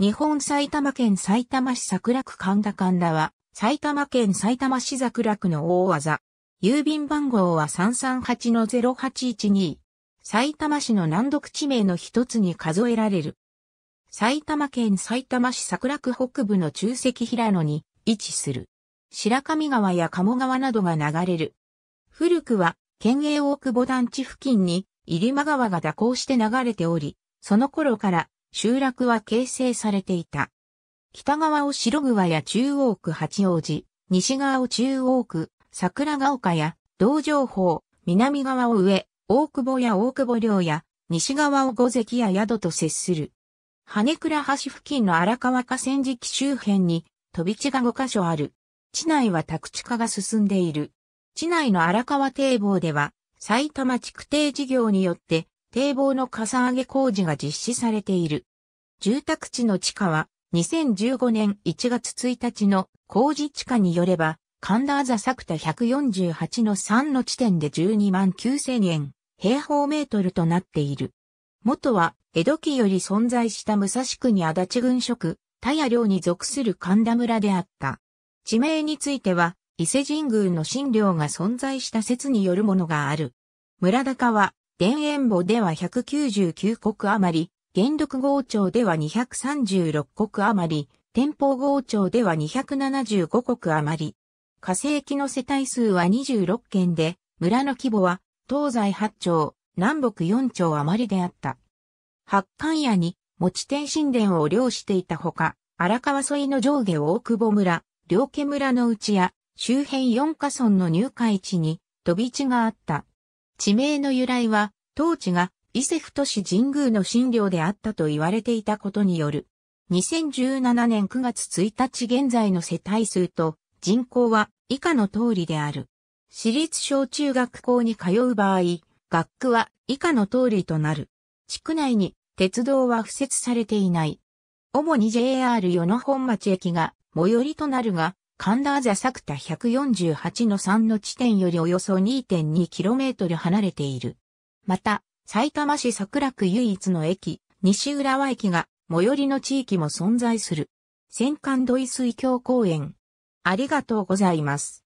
日本埼玉県埼玉市桜区神田神田は、埼玉県埼玉市桜区の大技。郵便番号は338-0812。埼玉市の南読地名の一つに数えられる。埼玉県埼玉市桜区北部の中石平野に位置する。白神川や鴨川などが流れる。古くは、県営大久保団地付近に入間川が蛇行して流れており、その頃から集落は形成されていた。北側を白川や中央区八王子、西側を中央区、桜ヶ丘や道場法、南側を上、大久保や大久保領や、西側を五関や宿と接する。羽倉橋付近の荒川河川敷周辺に、飛び地が5カ所ある。地内は宅地化が進んでいる。地内の荒川堤防では、埼玉築堤事業によって、堤防のかさ上げ工事が実施されている。住宅地の地価は2015年1月1日の工事地価によれば、神田あざ作田148の3の地点で12万9000円、平方メートルとなっている。元は、江戸期より存在した武蔵区に足立郡職、田谷領に属する神田村であった。地名については、伊勢神宮の神領が存在した説によるものがある。村高は、田園簿では199国余り、元禄号町では236国余り、天保号町では275国余り。火星期の世帯数は26件で、村の規模は東西8町、南北4町余りであった。八冠屋に持ち天神殿を領していたほか、荒川沿いの上下大久保村、両家村の内や周辺4カ村の入会地に飛び地があった。地名の由来は、当地が伊勢太市神宮の神領であったと言われていたことによる。2017年9月1日現在の世帯数と人口は以下の通りである。私立小中学校に通う場合、学区は以下の通りとなる。地区内に鉄道は付設されていない。主に JR 与野本町駅が最寄りとなるが、神田ザ作田148の3の地点よりおよそ 2.2km 離れている。また、埼玉市桜区唯一の駅、西浦和駅が、最寄りの地域も存在する。戦艦土井水橋公園。ありがとうございます。